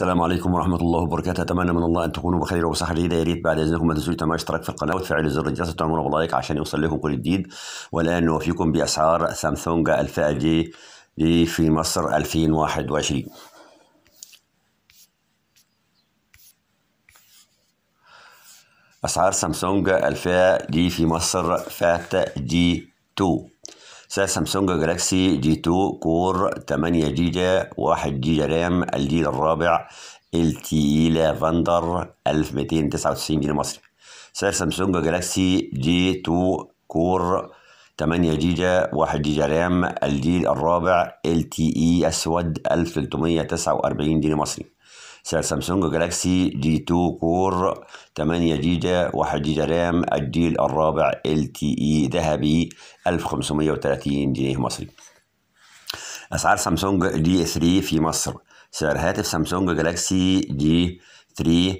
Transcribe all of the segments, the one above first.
السلام عليكم ورحمة الله وبركاته أتمنى من الله أن تكونوا بخير وبصحة جيدة يا ريت بعد إذنكم ما تنسوش تعملوا اشتراك في القناة وتفعلوا زر الجرس وتعملوا بلايك عشان يوصل لكم كل جديد والآن نوفيكم بأسعار سامسونج الفئة جي دي في مصر 2021 أسعار سامسونج الفئة جي في مصر فات جي 2 سامسونج جالاكسي جي 2 كور 8 جيجا 1 جيجا رام الجيل الرابع ال تي اي لافندر 1299 جنيه مصري سعر سامسونج جالاكسي جي 2 كور 8 جيجا 1 جيجا رام الجيل الرابع ال تي اي اسود 1349 جنيه مصري سامسونج جالاكسي دي 2 كور 8 جيجا 1 جيجا رام الجيل الرابع ال تي اي ذهبي 1530 جنيه مصري أسعار سامسونج دي 3 في مصر سعر هاتف سامسونج جالاكسي دي 3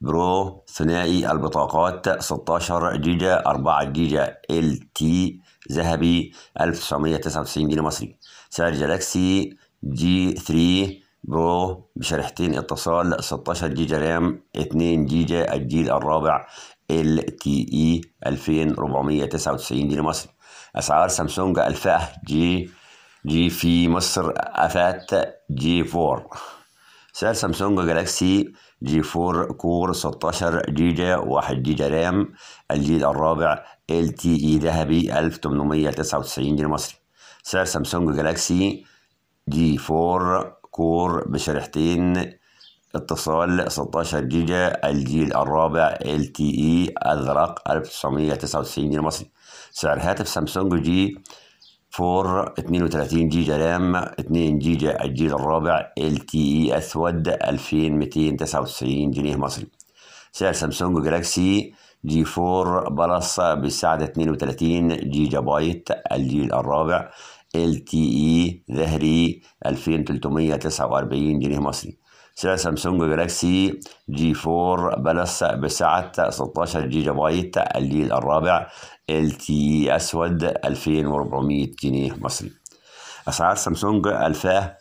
برو ثنائي البطاقات 16 جيجا 4 جيجا ال تي ذهبي 1999 جنيه مصري سعر جالاكسي جي 3 برو بشريحتين اتصال 16 جيجا رام 2 جيجا الجيل الرابع ال تي اي 2499 جنيه مصري اسعار سامسونج الفئه جي جي في مصر افات جي 4 سعر سامسونج جالاكسي جي 4 كور 16 جيجا 1 جيجا رام الجيل الرابع ال تي اي ذهبي 1899 جنيه مصري سعر سامسونج جالاكسي جي 4 كور بشريحتين اتصال 16 جيجا الجيل الرابع ال تي اي ازرق 1999 جنيه مصري سعر هاتف سامسونج جي 4 32 جيجا رام 2 جيجا الجيل الرابع ال تي اي اسود 2299 جنيه مصري سعر سامسونج جالاكسي جي 4 بلس بسعة 32 جيجا بايت الجيل الرابع ال تي اي ظهري 2349 جنيه مصري سعر سامسونج جالاكسي جي 4 بلس بسعة 16 جيجا بايت الجيل الرابع ال تي e أسود 2400 جنيه مصري أسعار سامسونج ألفا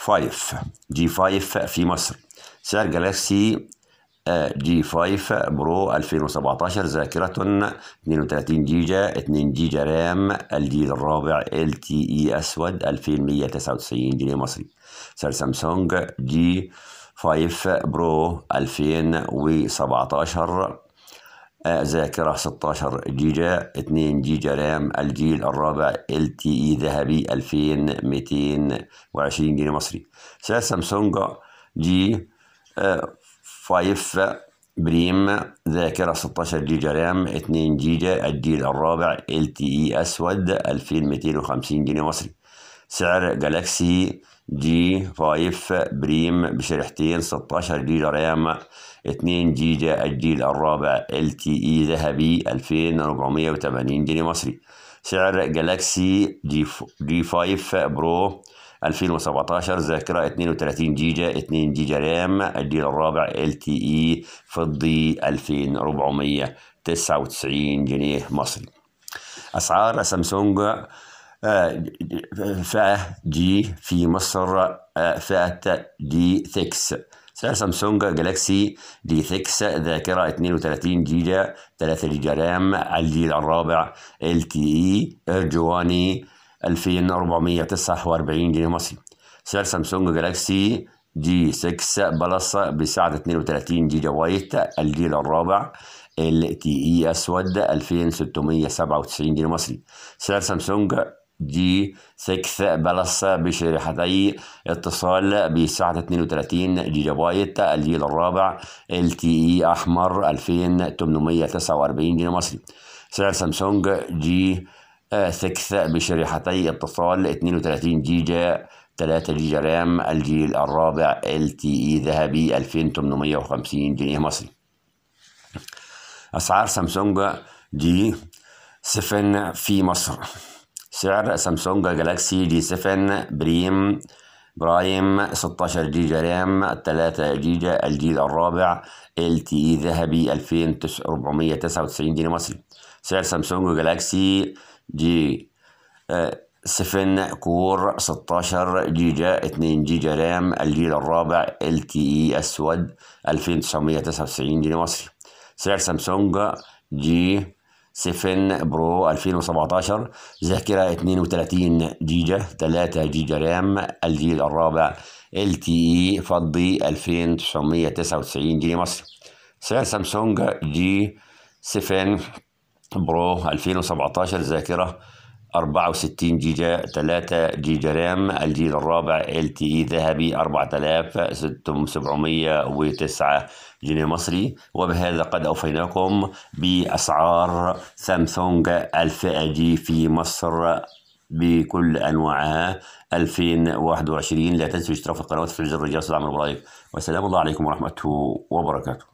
5 جي 5 في مصر سعر جالاكسي جي 5 برو 2017 ذاكرة 32 جيجا 2 جيجا رام الجيل الرابع ال تي اي اسود 2199 جنيه مصري سعر سامسونج جي 5 برو 2017 ذاكرة 16 جيجا 2 جيجا رام الجيل الرابع ال تي اي ذهبي 2220 جنيه مصري سعر سامسونج جي فايف بريم ذاكرة 16 جيجا رام 2 جيجا الجيل الرابع ال تي اي اسود 2250 جنيه مصري سعر جالاكسي جي 5 بريم بشريحتين 16 جيجا رام 2 جيجا الجيل الرابع ال تي اي ذهبي 2480 جنيه مصري سعر جالاكسي جي 5 برو 2017 ذاكرة 32 جيجا 2 جيجا رام الجيل الرابع LTE فضي 2499 جنيه مصري أسعار سامسونج آه، فئة جي في مصر آه، فئة دي 6 سعر سامسونج جالاكسي دي 6 ذاكرة 32 جيجا 3 جيجا رام الجيل الرابع LTE إرجواني 2449 جنيه مصري سعر سامسونج جالاكسي جي 6 بلس بسعه 32 جيجا بايت الجيل الرابع ال تي اي اسود 2697 جنيه مصري سعر سامسونج جي 6 بلس بشريحتي اتصال بسعة 32 جيجا بايت الجيل الرابع ال تي اي احمر 2849 جنيه مصري سعر سامسونج جي 6 بشريحتي اتصال 32 جيجا 3 جيجا رام الجيل الرابع LTE ذهبي 2850 جنيه مصري أسعار سامسونج جي 7 في مصر سعر سامسونج جالاكسي جي 7 بريم برايم 16 جيجا رام 3 جيجا الجيل الرابع LTE ذهبي 2499 جنيه مصري سعر سامسونج جالاكسي جي آه، سفن كور 16 جيجا 2 جيجا رام الجيل الرابع ال تي اي اسود 2999 جنيه مصري سعر سامسونج جي 7 برو 2017 ذاكرة 32 جيجا 3 جيجا رام الجيل الرابع ال تي اي فضي 2999 جنيه مصري سعر سامسونج جي 7 برو 2017 ذاكرة 64 جيجا 3 جيجا رام الجيل الرابع ال تي اي ذهبي 4709 جنيه مصري وبهذا قد أوفيناكم بأسعار سامسونج الفئة جي في مصر بكل أنواعها 2021 لا تنسوا الاشتراك في القناة وتفعيل زر الجرس ودعم اللايك والسلام الله عليكم ورحمة وبركاته